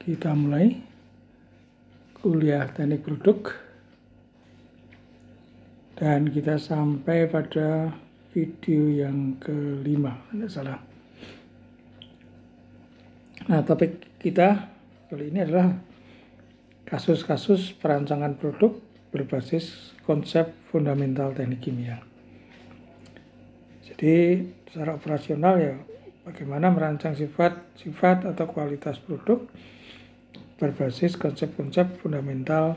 kita mulai kuliah teknik produk dan kita sampai pada video yang kelima tidak salah nah topik kita kali ini adalah kasus-kasus perancangan produk berbasis konsep fundamental teknik kimia jadi secara operasional ya bagaimana merancang sifat-sifat atau kualitas produk berbasis konsep-konsep fundamental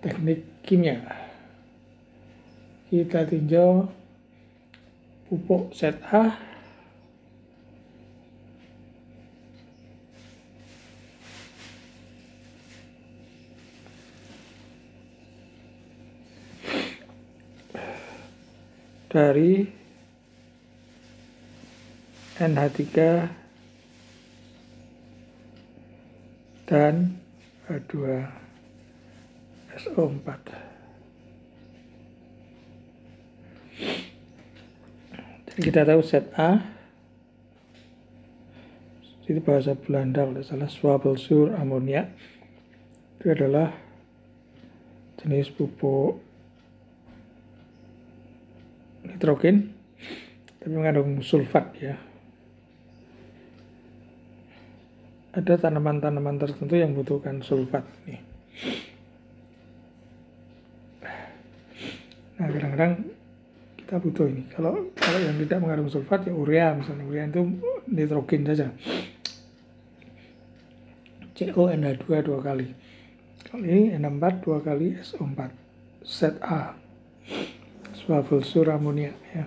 teknik kimia. Kita tinjau pupuk ZA dari NH3 dan 2 SO4. Jadi kita tahu ZA itu bahasa Belanda kalau salah sur amonia itu adalah jenis pupuk nitrogen tapi mengandung sulfat ya ada tanaman-tanaman tertentu yang membutuhkan sulfat nih. Nah, kadang-kadang kita butuh ini. Kalau kalau yang tidak mengandung sulfat ya urea misalnya. Urea itu nitrogen saja. CONH2 dua kali. Kalau ini N4 dua kali SO4. ZA. Sulfur amonia ya.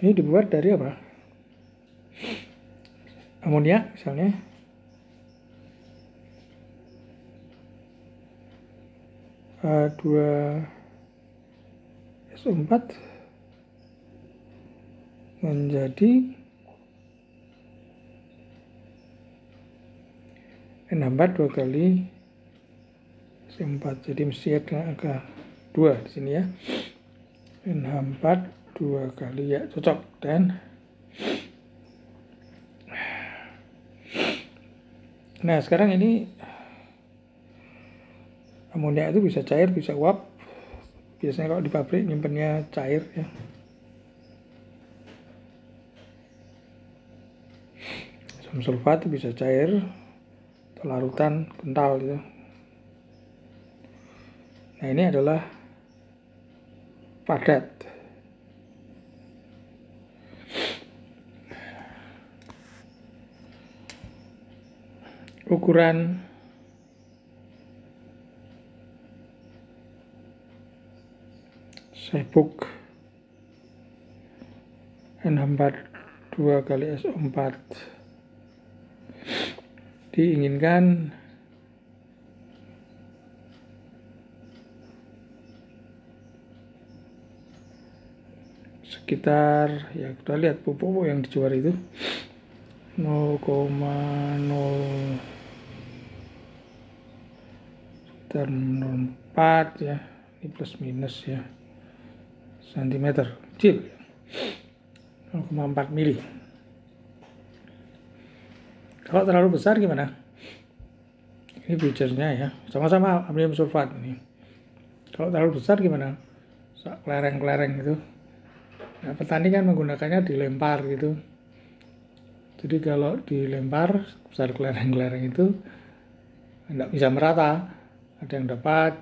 Ini dibuat dari apa? amonia misalnya A2 SO4 menjadi N4 dua kali s 4 jadi mesti ada angka 2 di sini ya N4 dua kali ya cocok dan Nah sekarang ini amoniak itu bisa cair, bisa uap. Biasanya kalau di pabrik nyimpannya cair ya. Asam sulfat bisa cair atau larutan kental gitu. Nah ini adalah padat. ukuran serbuk N42 kali s 4 diinginkan sekitar ya kita lihat pupuk yang dijual itu 0,0 terminal 4 ya ini plus minus ya sentimeter kecil 0,4 mili kalau terlalu besar gimana ini future ya sama-sama amonium sulfat ini kalau terlalu besar gimana kelereng-kelereng itu nah, petani kan menggunakannya dilempar gitu jadi kalau dilempar besar kelereng-kelereng itu tidak bisa merata ada yang dapat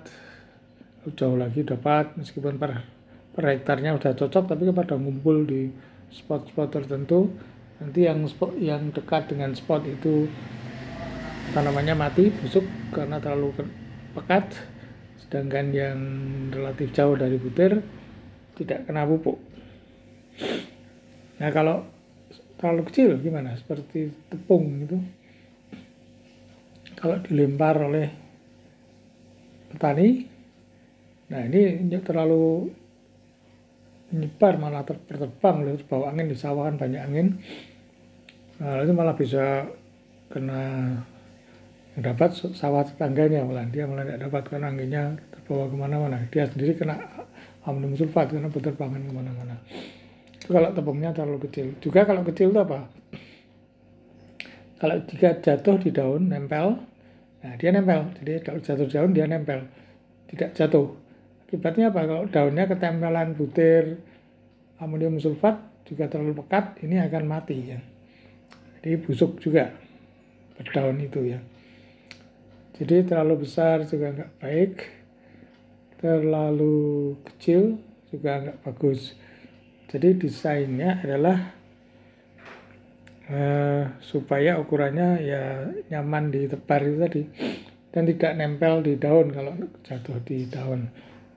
jauh lagi dapat meskipun per, per hektarnya sudah cocok tapi kepada ngumpul di spot-spot tertentu nanti yang spot yang dekat dengan spot itu tanamannya mati busuk karena terlalu pekat sedangkan yang relatif jauh dari butir tidak kena pupuk nah kalau terlalu kecil gimana seperti tepung gitu kalau dilempar oleh petani. Nah ini terlalu menyebar malah ter oleh bawa angin di sawah kan banyak angin. Nah, itu malah bisa kena dapat sawah tetangganya malah dia malah tidak dapat karena anginnya terbawa kemana-mana. Dia sendiri kena amonium sulfat karena berterbangan kemana-mana. Itu kalau tepungnya terlalu kecil. Juga kalau kecil itu apa? Kalau jika jatuh di daun, nempel, Nah, dia nempel. Jadi kalau jatuh daun dia nempel, tidak jatuh. Akibatnya apa? Kalau daunnya ketempelan butir amonium sulfat juga terlalu pekat, ini akan mati ya. Jadi busuk juga berdaun itu ya. Jadi terlalu besar juga nggak baik, terlalu kecil juga nggak bagus. Jadi desainnya adalah Eh, supaya ukurannya ya nyaman di tebar itu tadi dan tidak nempel di daun kalau jatuh di daun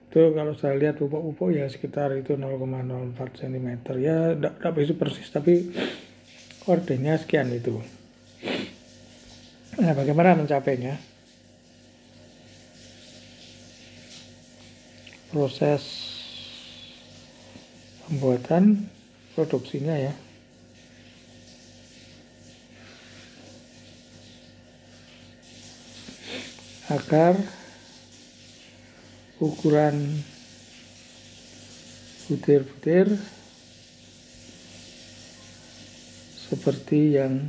itu kalau saya lihat pupuk-pupuk ya sekitar itu 0,04 cm ya tidak begitu persis tapi ordernya sekian itu nah bagaimana mencapainya proses pembuatan produksinya ya akar ukuran butir-butir seperti yang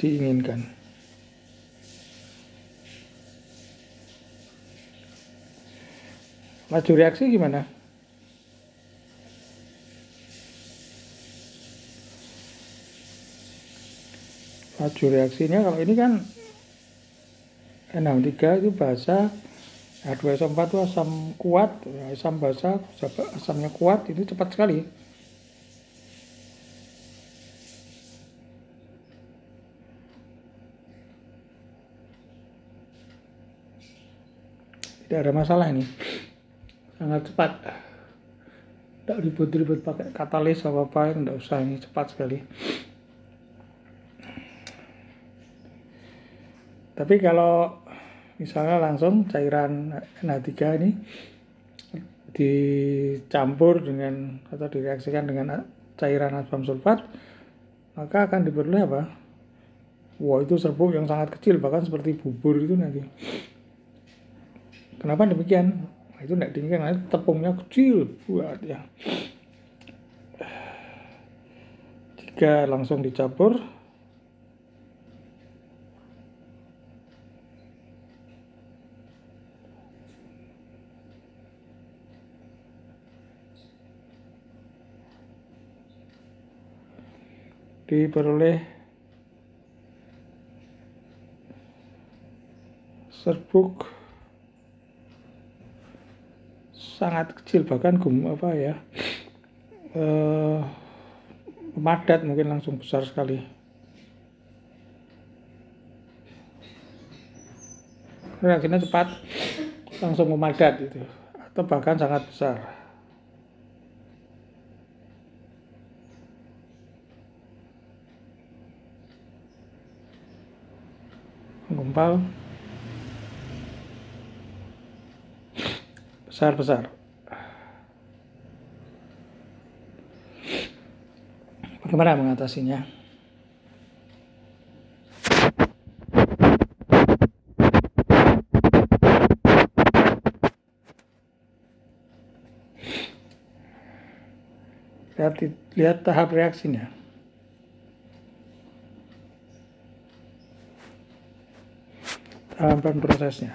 diinginkan. Laju reaksi gimana? laju reaksinya kalau ini kan N63 itu bahasa H2SO4 itu asam kuat asam basa asamnya kuat itu cepat sekali tidak ada masalah ini sangat cepat tidak ribut-ribut pakai katalis apa apa tidak usah ini cepat sekali Tapi kalau misalnya langsung cairan NH3 ini dicampur dengan atau direaksikan dengan cairan asam sulfat, maka akan diperoleh apa? Wah itu serbuk yang sangat kecil bahkan seperti bubur itu nanti. Kenapa demikian? Nah, itu tidak demikian, nanti tepungnya kecil buat ya. Jika langsung dicampur, diperoleh serbuk sangat kecil bahkan gum apa ya eh, padat mungkin langsung besar sekali reaksinya cepat langsung memadat itu atau bahkan sangat besar kapal besar-besar bagaimana mengatasinya lihat lihat tahap reaksinya hamban prosesnya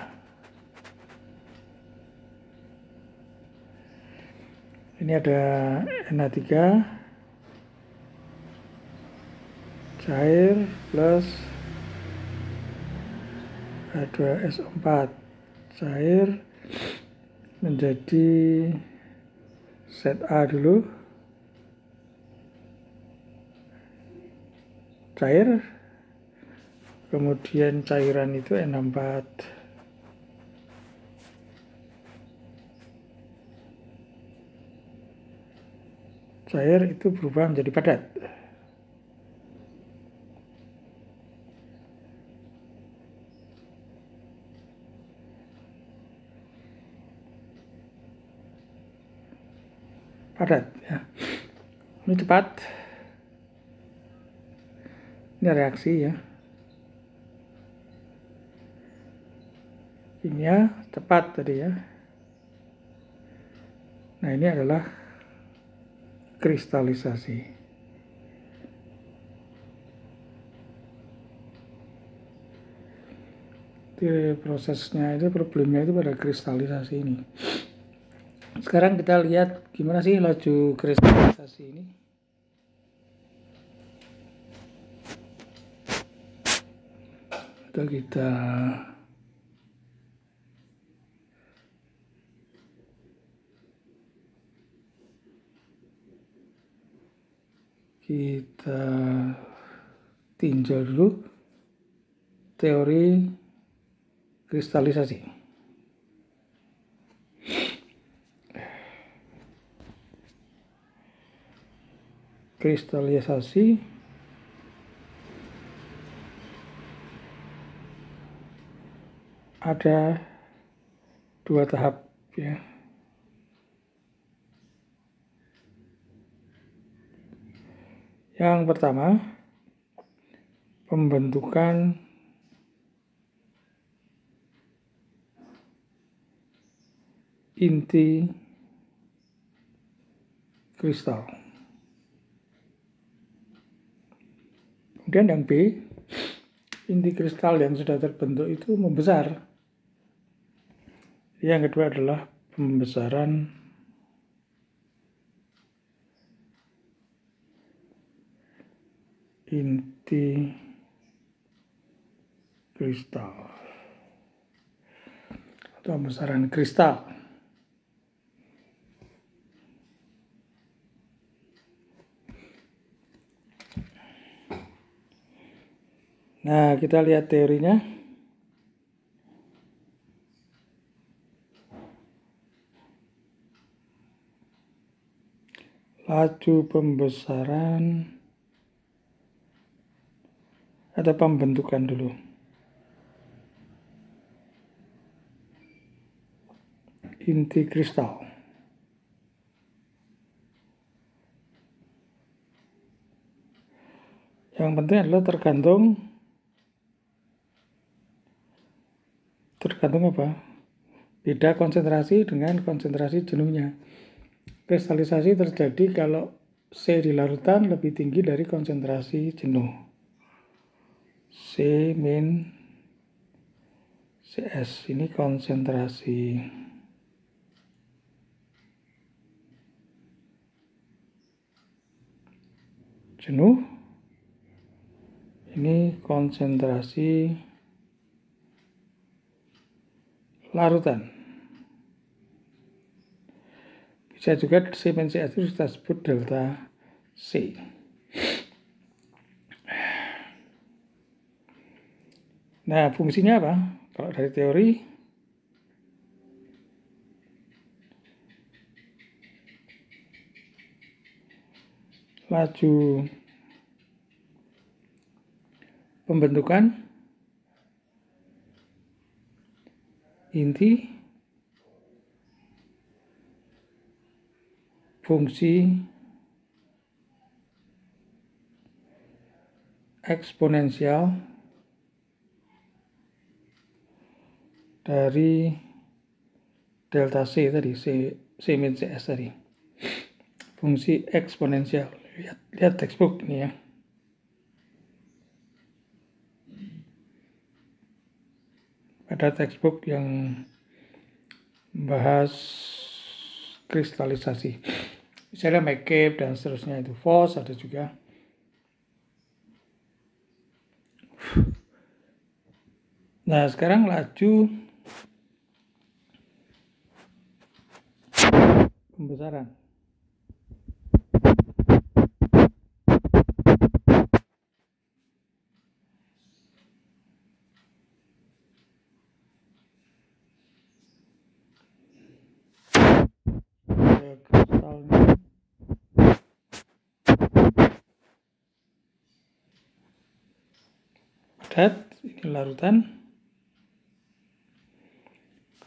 ini ada na 3 cair plus H2SO4 cair menjadi set A dulu cair kemudian cairan itu n 4 cair itu berubah menjadi padat padat ya. ini cepat ini reaksi ya ini ya tepat tadi ya nah ini adalah kristalisasi Jadi prosesnya itu problemnya itu pada kristalisasi ini sekarang kita lihat gimana sih laju kristalisasi ini atau kita kita tinjau dulu teori kristalisasi. Kristalisasi ada dua tahap ya. Yang pertama, pembentukan inti kristal. Kemudian yang B, inti kristal yang sudah terbentuk itu membesar. Yang kedua adalah pembesaran inti kristal atau besaran kristal. Nah, kita lihat teorinya. Laju pembesaran ada pembentukan dulu. Inti kristal. Yang penting adalah tergantung tergantung apa? Beda konsentrasi dengan konsentrasi jenuhnya. Kristalisasi terjadi kalau C di larutan lebih tinggi dari konsentrasi jenuh. C min CS ini konsentrasi jenuh ini konsentrasi larutan bisa juga C min CS itu kita sebut delta C Nah, fungsinya apa? Kalau dari teori, laju pembentukan inti fungsi eksponensial dari delta C tadi, C, C min CS tadi. Fungsi eksponensial. Lihat, lihat textbook ini ya. pada textbook yang membahas kristalisasi. Misalnya make McCabe dan seterusnya itu false ada juga. Nah, sekarang laju besaran kristalnya padat ini larutan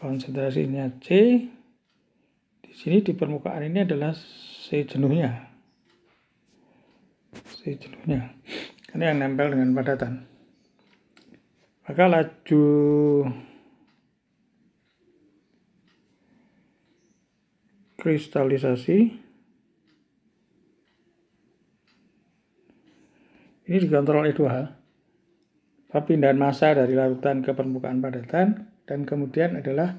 konsentrasinya C sini di permukaan ini adalah sejenuhnya sejenuhnya ini yang nempel dengan padatan maka laju kristalisasi ini dikontrol oleh dua hal perpindahan massa dari larutan ke permukaan padatan dan kemudian adalah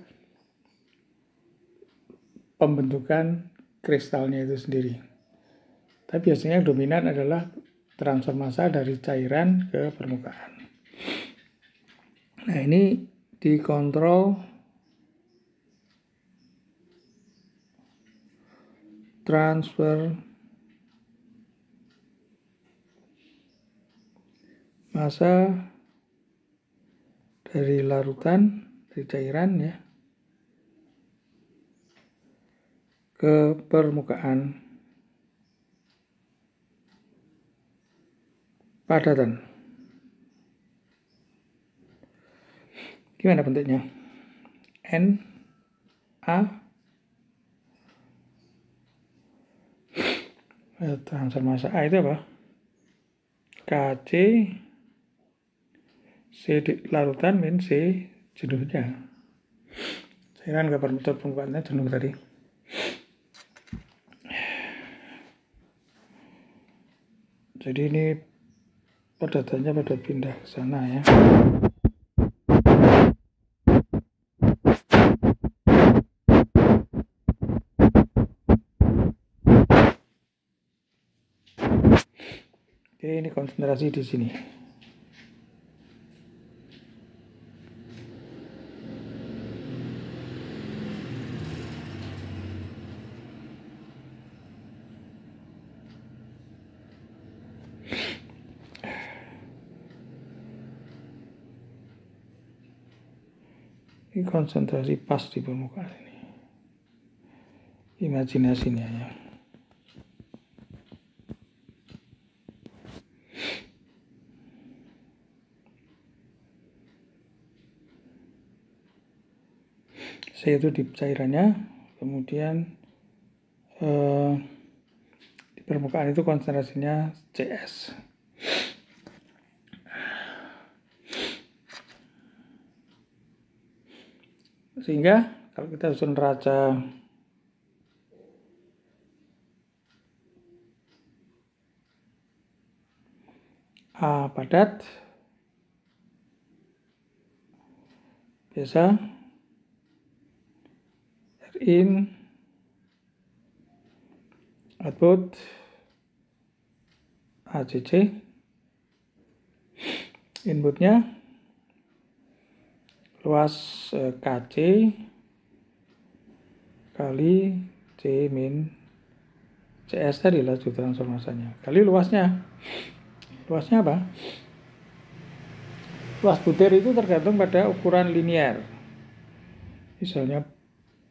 pembentukan kristalnya itu sendiri. Tapi biasanya yang dominan adalah transfer massa dari cairan ke permukaan. Nah ini dikontrol transfer massa dari larutan dari cairan ya ke permukaan padatan. Gimana bentuknya? N A eh, transfer massa A itu apa? KC C di larutan min C jenuhnya. Saya kan gambar bentuk permukaannya jenuh tadi. jadi ini padatannya pada pindah ke sana ya Oke, ini konsentrasi di sini. konsentrasi pas di permukaan ini imajinasinya ya Saya itu di cairannya kemudian eh, di permukaan itu konsentrasinya CS sehingga kalau kita susun raca A padat biasa R in output ACC inputnya luas e, KC kali C min CS tadi lah juta transformasinya kali luasnya luasnya apa luas butir itu tergantung pada ukuran linear misalnya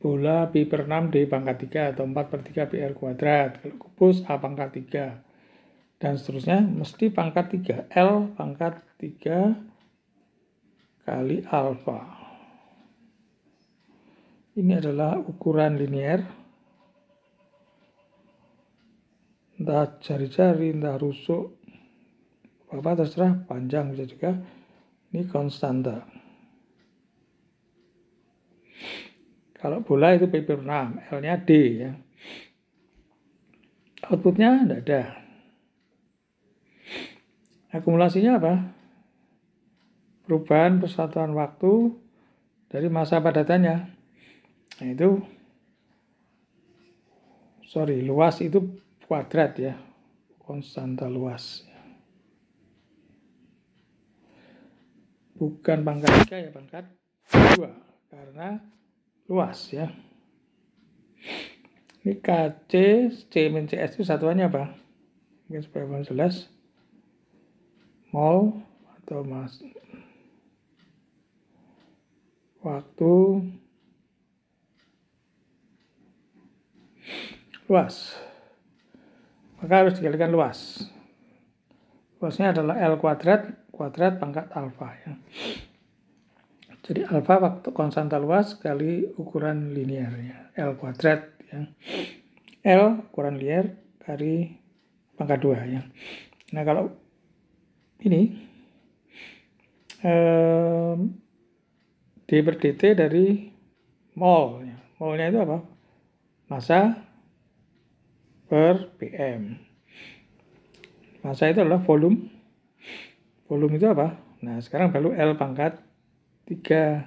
bola pi per 6 d pangkat 3 atau 4 per 3 pi r kuadrat kalau kubus a pangkat 3 dan seterusnya mesti pangkat 3 L pangkat 3 kali alfa. Ini adalah ukuran linier. Entah jari-jari, entah rusuk. Apa terserah, panjang bisa juga. Ini konstanta. Kalau bola itu PP per 6, L-nya D ya. Outputnya tidak ada. Akumulasinya apa? perubahan persatuan waktu dari masa padatannya. Nah, itu sorry, luas itu kuadrat ya, konstanta luas. Bukan pangkat 3 ya, pangkat 2 karena luas ya. Ini KC, C min CS itu satuannya apa? Mungkin supaya jelas. Mol atau mas waktu luas. Maka harus dikalikan luas. Luasnya adalah L kuadrat, kuadrat pangkat alfa. Ya. Jadi alfa waktu konstanta luas kali ukuran linear. Ya. L kuadrat. Ya. L ukuran linear kali pangkat 2. Ya. Nah kalau ini eh, D per dt dari mol. Molnya itu apa? Masa per PM. Masa itu adalah volume. Volume itu apa? Nah, sekarang baru L pangkat 3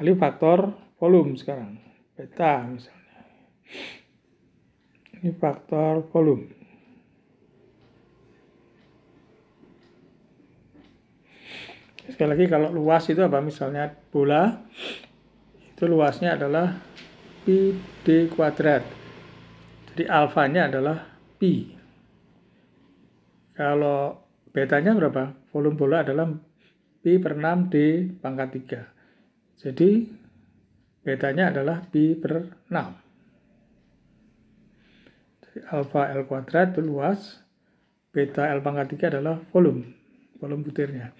kali faktor volume sekarang. Beta misalnya. Ini faktor volume. sekali lagi kalau luas itu apa misalnya bola itu luasnya adalah pi d kuadrat jadi alfanya adalah pi kalau betanya berapa volume bola adalah pi per 6 d pangkat 3 jadi betanya adalah pi per 6 jadi alfa l kuadrat itu luas beta l pangkat 3 adalah volume volume butirnya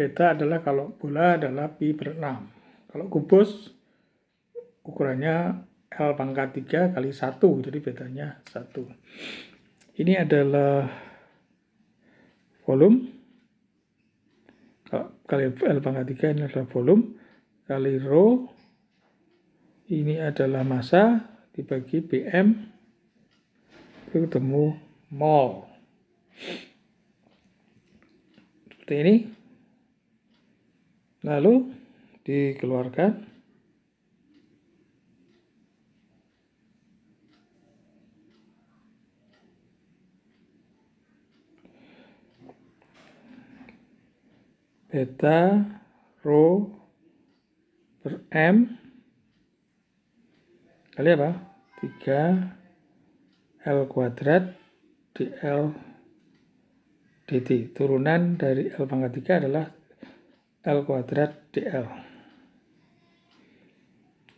Beta adalah kalau bola adalah pi per 6. Kalau kubus ukurannya L pangkat 3 kali 1, jadi betanya 1. Ini adalah volume. Kalau Kali L pangkat 3 ini adalah volume. Kali rho ini adalah massa dibagi BM Kita ketemu mol. Seperti ini. Lalu dikeluarkan. Beta rho per M kali apa? 3 L kuadrat dl dt. Turunan dari L pangkat 3 adalah L kuadrat DL.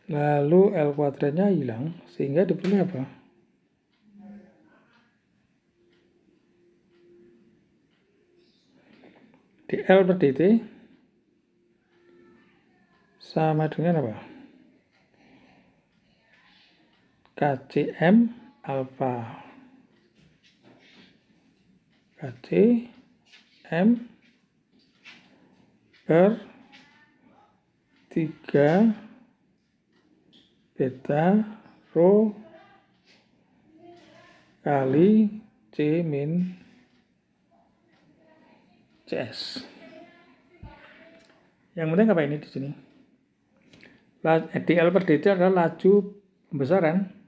Lalu L kuadratnya hilang, sehingga diperoleh apa? DL per DT sama dengan apa? KCM alfa. KCM per 3 beta rho kali C min CS. Yang penting apa ini di sini? Eh, DL per DT adalah laju pembesaran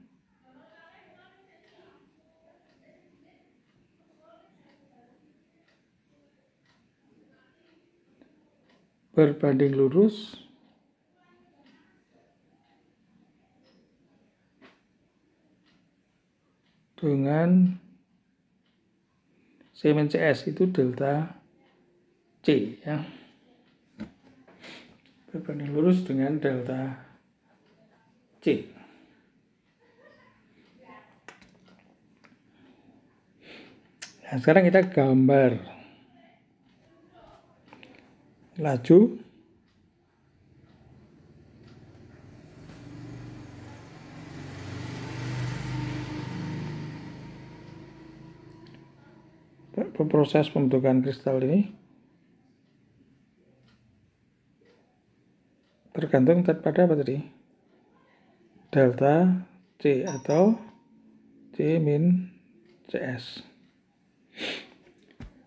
berbanding lurus dengan semen CS itu delta C ya. Berbanding lurus dengan delta C. Nah, sekarang kita gambar laju proses pembentukan kristal ini tergantung pada apa tadi delta C atau C min CS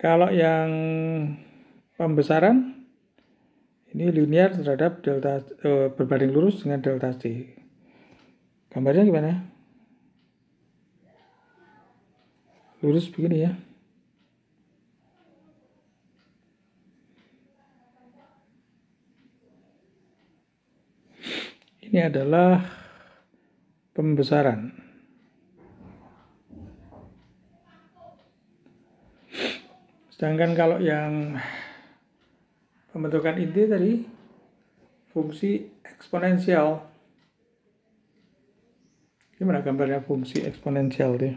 kalau yang pembesaran ini linear terhadap delta e, berbanding lurus dengan delta t. Gambarnya gimana? Lurus begini ya. ini adalah pembesaran. Sedangkan kalau yang pembentukan inti dari fungsi eksponensial. Gimana gambarnya fungsi eksponensial deh?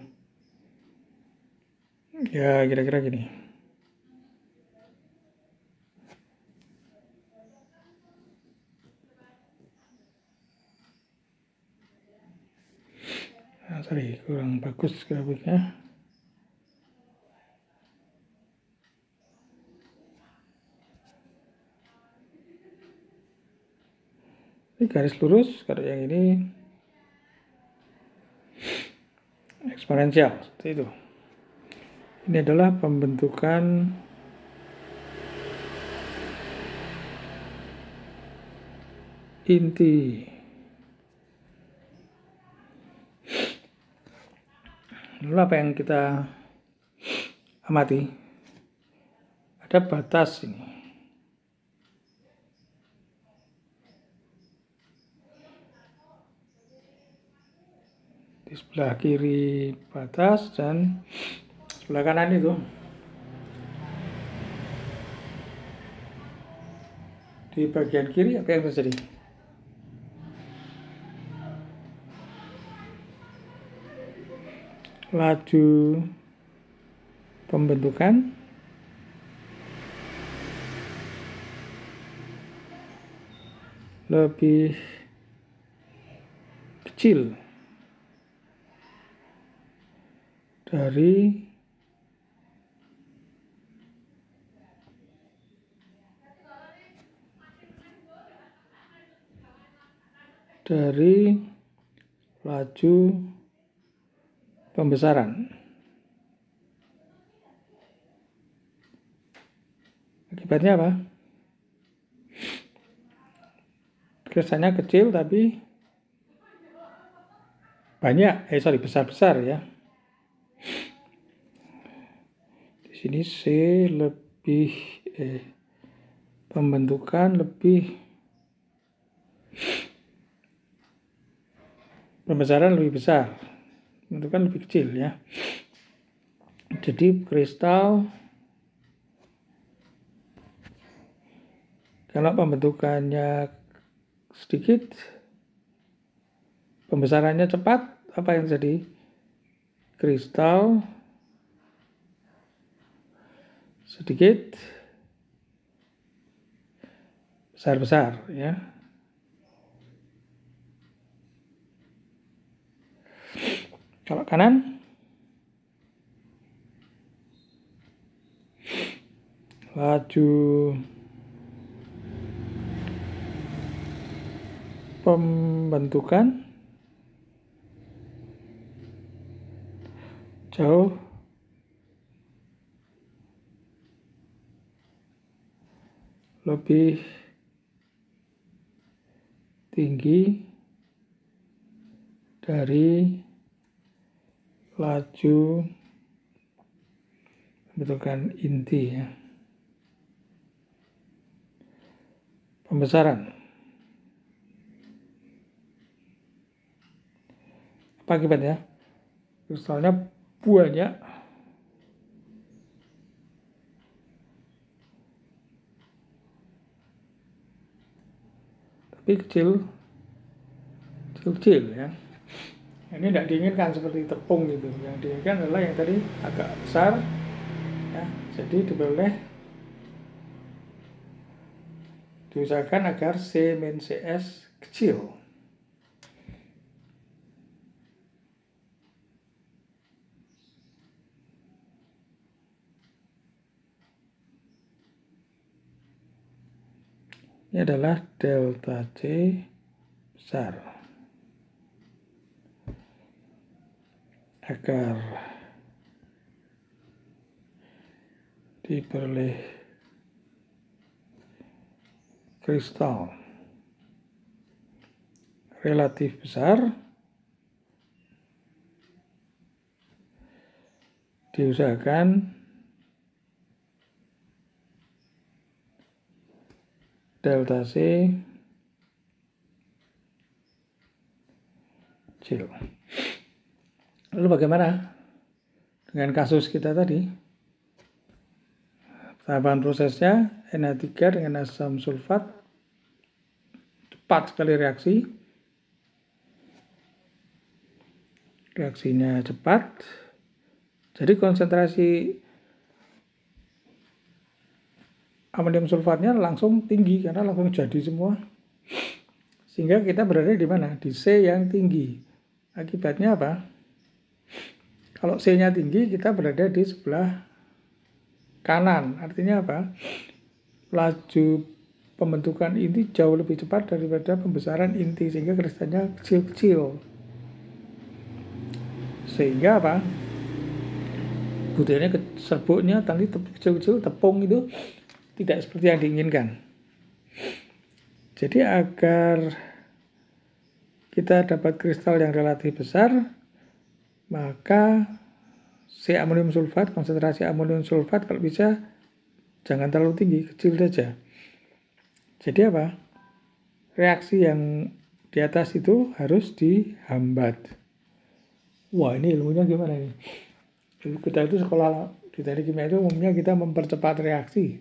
Ya, kira-kira gini. Nah, sorry, kurang bagus grafiknya. ini garis lurus kalau yang ini eksponensial seperti itu ini adalah pembentukan inti lalu apa yang kita amati ada batas ini di sebelah kiri batas dan sebelah kanan itu di bagian kiri apa yang terjadi? Laju pembentukan lebih kecil dari dari laju pembesaran. Akibatnya apa? Kesannya kecil tapi banyak, eh sorry besar-besar ya. sini C lebih eh pembentukan lebih pembesaran lebih besar pembentukan lebih kecil ya jadi kristal kalau pembentukannya sedikit pembesarannya cepat apa yang jadi kristal sedikit besar-besar ya. Kalau kanan laju pembentukan jauh lebih tinggi dari laju pembentukan inti ya. Pembesaran. Apa akibatnya? Kristalnya banyak kecil kecil, kecil ya ini tidak diinginkan seperti tepung gitu yang diinginkan adalah yang tadi agak besar ya jadi diperoleh diusahakan agar C CS kecil Ini adalah delta C besar. Agar diperoleh kristal relatif besar diusahakan delta C zero. Lalu bagaimana dengan kasus kita tadi? Tahapan prosesnya NH3 dengan asam sulfat cepat sekali reaksi. Reaksinya cepat. Jadi konsentrasi amonium sulfatnya langsung tinggi karena langsung jadi semua. Sehingga kita berada di mana? Di C yang tinggi. Akibatnya apa? Kalau C-nya tinggi, kita berada di sebelah kanan. Artinya apa? Laju pembentukan inti jauh lebih cepat daripada pembesaran inti sehingga kristalnya kecil-kecil. Sehingga apa? Butirnya serbuknya tadi kecil-kecil tepung itu tidak seperti yang diinginkan. Jadi agar kita dapat kristal yang relatif besar, maka C amonium sulfat, konsentrasi amonium sulfat kalau bisa jangan terlalu tinggi, kecil saja. Jadi apa? Reaksi yang di atas itu harus dihambat. Wah ini ilmunya gimana ini? Kita itu sekolah di teknik kimia itu umumnya kita mempercepat reaksi.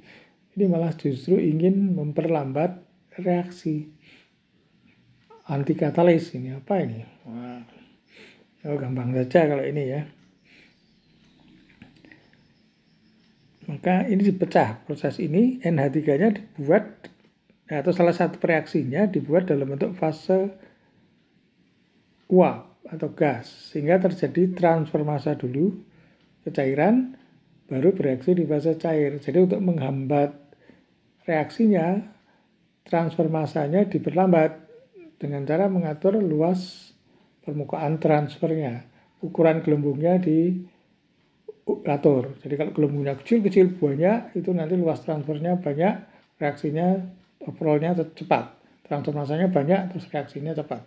Ini malah justru ingin memperlambat reaksi anti katalis ini apa ini? Wah. Oh, gampang saja kalau ini ya. Maka ini dipecah proses ini NH3-nya dibuat atau salah satu reaksinya dibuat dalam bentuk fase uap atau gas sehingga terjadi transformasi dulu ke cairan baru bereaksi di fase cair. Jadi untuk menghambat reaksinya, transformasinya diperlambat dengan cara mengatur luas permukaan transfernya. Ukuran gelembungnya diatur. Jadi kalau gelembungnya kecil-kecil banyak, itu nanti luas transfernya banyak, reaksinya overallnya cepat. Transformasinya banyak, terus reaksinya cepat.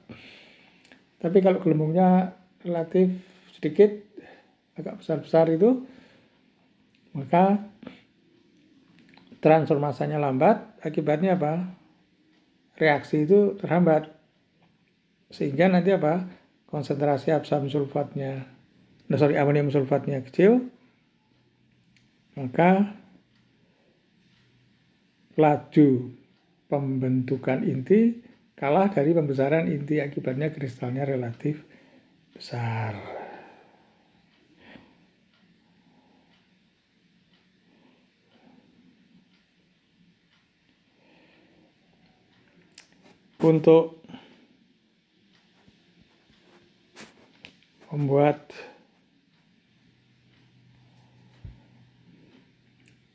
Tapi kalau gelembungnya relatif sedikit, agak besar-besar itu, maka transformasinya lambat, akibatnya apa? Reaksi itu terhambat. Sehingga nanti apa? Konsentrasi asam sulfatnya, nah sorry, amonium sulfatnya kecil, maka laju pembentukan inti kalah dari pembesaran inti akibatnya kristalnya relatif besar. untuk membuat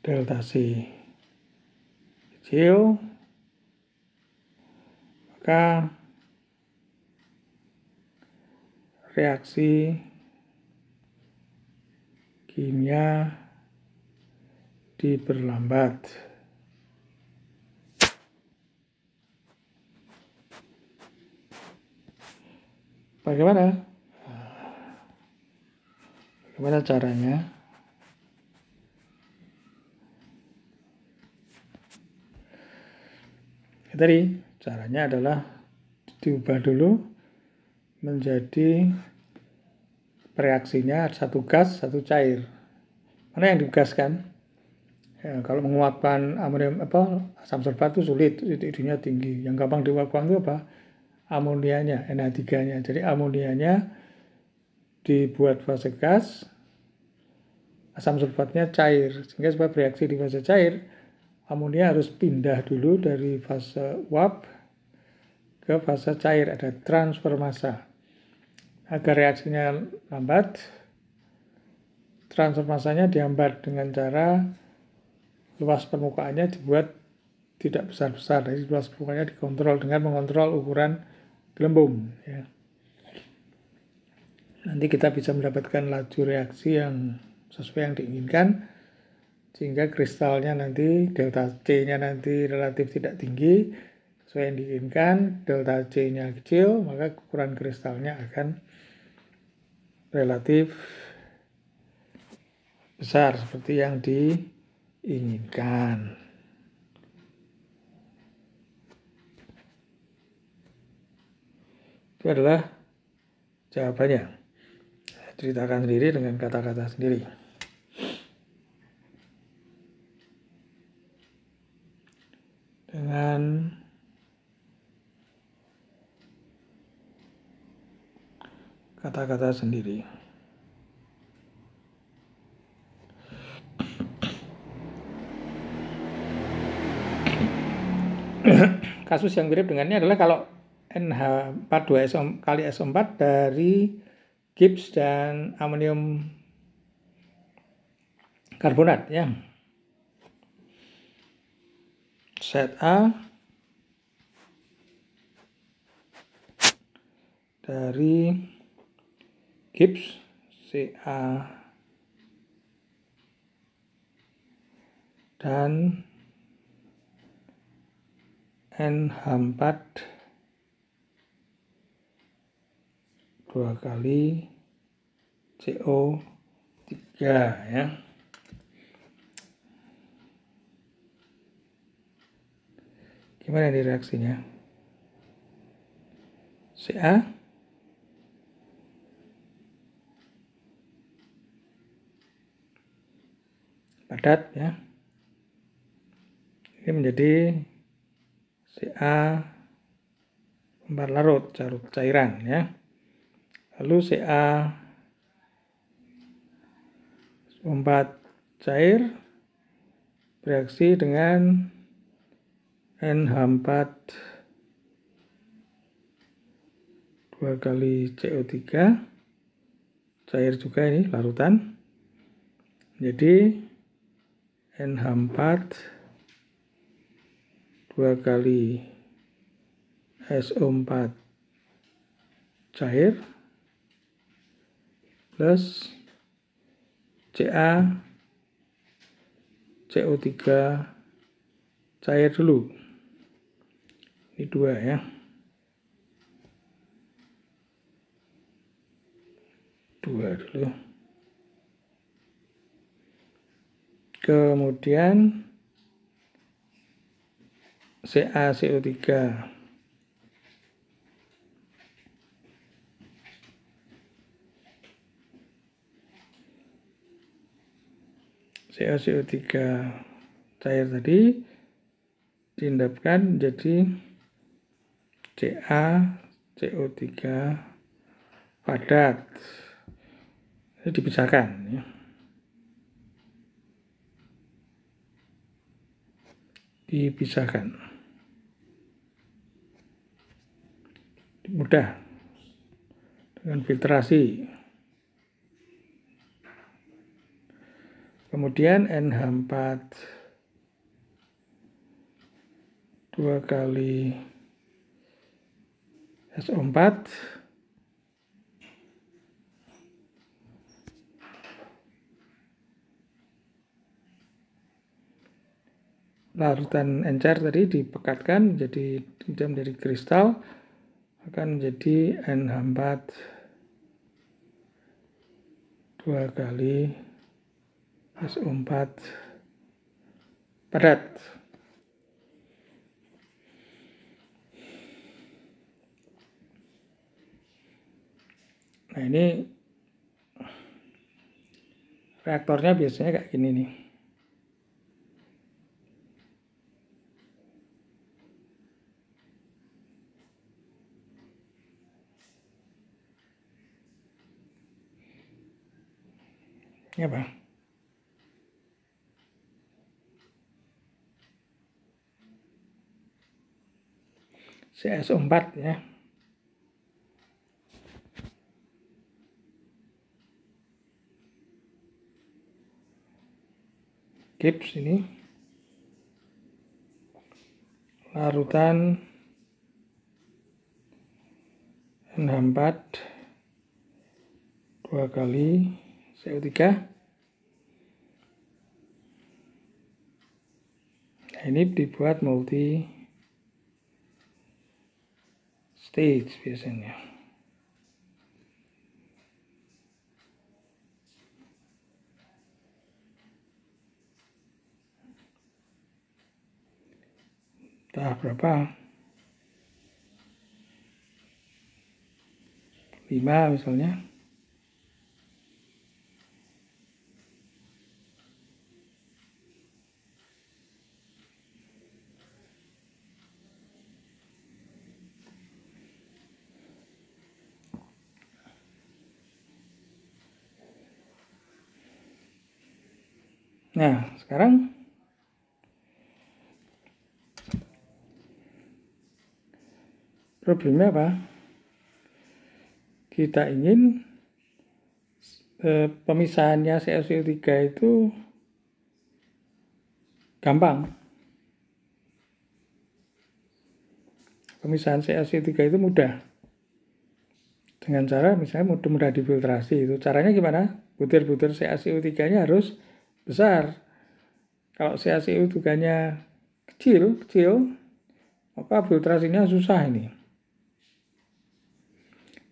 delta C kecil maka reaksi kimia diperlambat. Bagaimana? Bagaimana caranya? Ya, tadi caranya adalah diubah dulu menjadi reaksinya satu gas satu cair mana yang digaskan ya, kalau menguapkan amonium apa asam sulfat itu sulit itu tinggi yang gampang diuapkan itu apa amonianya, NH3-nya. Jadi amonianya dibuat fase gas, asam sulfatnya cair. Sehingga supaya reaksi di fase cair, amonia harus pindah dulu dari fase uap ke fase cair, ada transfer massa. Agar reaksinya lambat, transfer massanya dihambat dengan cara luas permukaannya dibuat tidak besar-besar. Jadi luas permukaannya dikontrol dengan mengontrol ukuran gelembung ya. Nanti kita bisa mendapatkan laju reaksi yang sesuai yang diinginkan sehingga kristalnya nanti delta C-nya nanti relatif tidak tinggi sesuai yang diinginkan, delta C-nya kecil, maka ukuran kristalnya akan relatif besar seperti yang diinginkan. Itu adalah jawabannya. Ceritakan sendiri dengan kata-kata sendiri. Dengan kata-kata sendiri. Kasus yang mirip dengannya adalah kalau NH42SO kali SO4 dari gips dan amonium karbonat ya. ZA dari gips CA dan NH4 dua kali CO 3 ya gimana ini reaksinya CA padat ya ini menjadi CA empat larut larut cairan ya lalu CA 4 cair bereaksi dengan NH4 2 kali CO3 cair juga ini larutan jadi NH4 2 kali SO4 cair plus CA CO3 cair dulu ini dua ya dua dulu kemudian CaCO3 CaCO3 cair tadi diendapkan jadi CaCO3 padat. Ini dipisahkan ya. Dipisahkan. Mudah dengan filtrasi. Kemudian NH4 2 kali SO4 larutan encer tadi dipekatkan jadi tidak menjadi kristal akan menjadi NH4 dua kali Mas umpat padat. Nah ini reaktornya biasanya kayak gini nih. Ya, pak. CS4 ya. Gips ini larutan N4 dua kali CO3 nah, ini dibuat multi stage biasanya. Tahap berapa? 5 misalnya. Nah, sekarang problemnya apa? Kita ingin e, pemisahannya co 3 itu gampang. Pemisahan co 3 itu mudah. Dengan cara misalnya mudah-mudah difiltrasi itu. Caranya gimana? butir butir co CSU3-nya harus besar. Kalau CACU tugannya kecil, kecil, maka filtrasinya susah ini.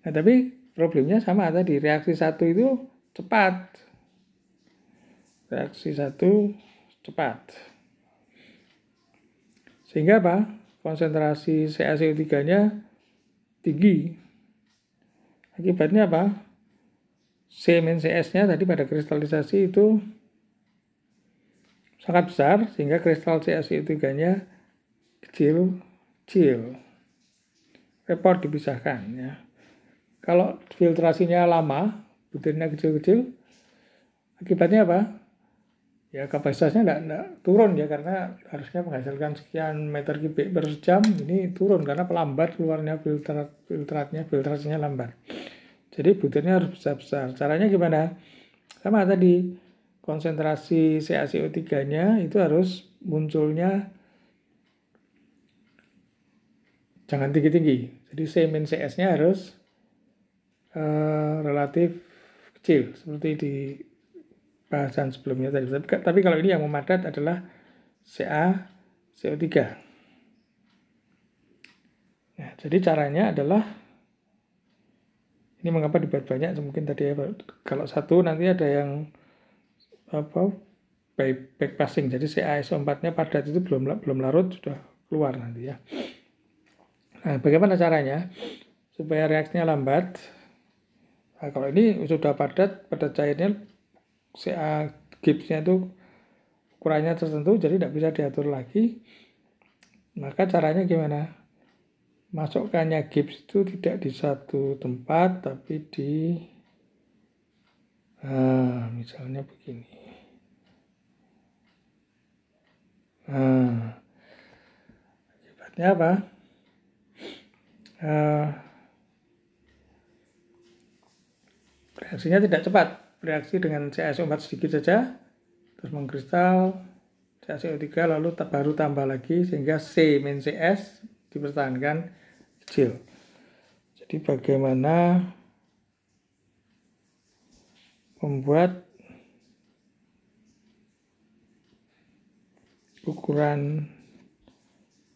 Nah, tapi problemnya sama tadi, reaksi satu itu cepat. Reaksi satu cepat. Sehingga apa? Konsentrasi CaCO3-nya tinggi. Akibatnya apa? C-CS-nya tadi pada kristalisasi itu sangat besar sehingga kristal CaCO 3 nya kecil-kecil. Repot dipisahkan ya. Kalau filtrasinya lama, butirnya kecil-kecil, akibatnya apa? Ya kapasitasnya tidak turun ya karena harusnya menghasilkan sekian meter kubik per jam ini turun karena pelambat keluarnya filtrat filtratnya filtrasinya lambat. Jadi butirnya harus besar-besar. Caranya gimana? Sama tadi konsentrasi CaCO3-nya itu harus munculnya jangan tinggi-tinggi. Jadi C min CS-nya harus uh, relatif kecil seperti di bahasan sebelumnya tadi. Tapi, tapi kalau ini yang memadat adalah Ca CO3. Nah, ya, jadi caranya adalah ini mengapa dibuat banyak mungkin tadi ya kalau satu nanti ada yang apa back, passing. Jadi CaSO4-nya padat itu belum belum larut sudah keluar nanti ya. Nah, bagaimana caranya supaya reaksinya lambat? Nah, kalau ini sudah padat, pada cairnya Ca gipsnya itu ukurannya tertentu, jadi tidak bisa diatur lagi. Maka caranya gimana? Masukkannya gips itu tidak di satu tempat, tapi di Nah, misalnya begini. Nah, akibatnya apa? Nah, reaksinya tidak cepat. Reaksi dengan CSO 4 sedikit saja, terus mengkristal, CSO 3 lalu baru tambah lagi sehingga C min CS dipertahankan kecil. Jadi bagaimana membuat ukuran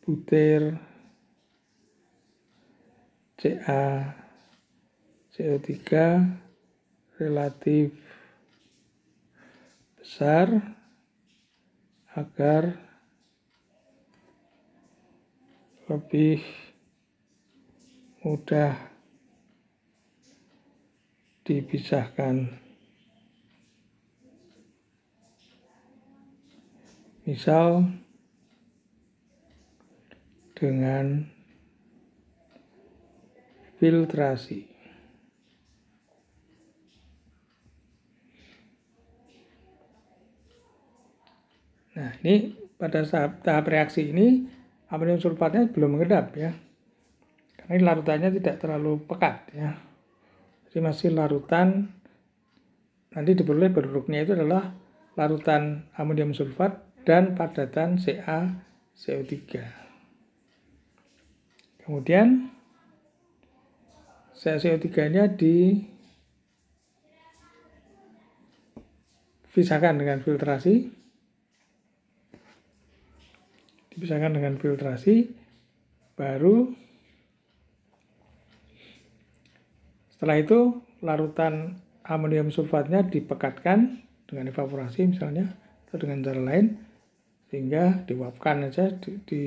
butir Ca CO3 relatif besar agar lebih mudah dipisahkan. misal dengan filtrasi. Nah, ini pada tahap, tahap reaksi ini amonium sulfatnya belum mengedap ya. Karena ini larutannya tidak terlalu pekat ya. Jadi masih larutan nanti diperoleh produknya itu adalah larutan amonium sulfat dan padatan Ca CO3. Kemudian co 3 nya di pisahkan dengan filtrasi. Dipisahkan dengan filtrasi baru setelah itu larutan amonium sulfatnya dipekatkan dengan evaporasi misalnya atau dengan cara lain sehingga diuapkan aja di, di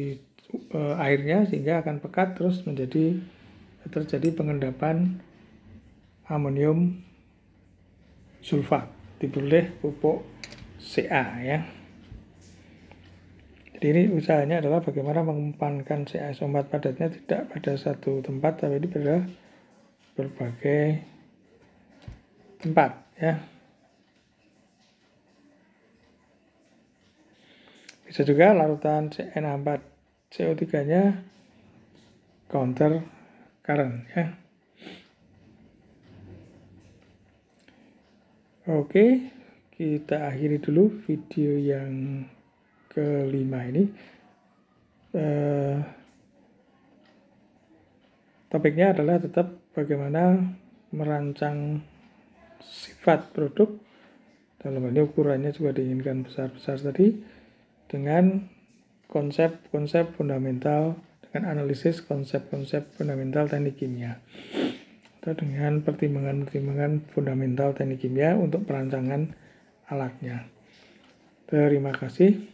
e, airnya sehingga akan pekat terus menjadi terjadi pengendapan amonium sulfat diperoleh pupuk CA ya. Jadi ini usahanya adalah bagaimana mengumpankan CA4 padatnya tidak pada satu tempat tapi di berbagai tempat ya. Bisa juga larutan CN4 CO3-nya counter current ya. Oke, kita akhiri dulu video yang kelima ini. uh, topiknya adalah tetap bagaimana merancang sifat produk dalam hal ini ukurannya juga diinginkan besar-besar tadi dengan konsep-konsep fundamental dengan analisis konsep-konsep fundamental teknik kimia atau dengan pertimbangan-pertimbangan fundamental teknik kimia untuk perancangan alatnya. Terima kasih.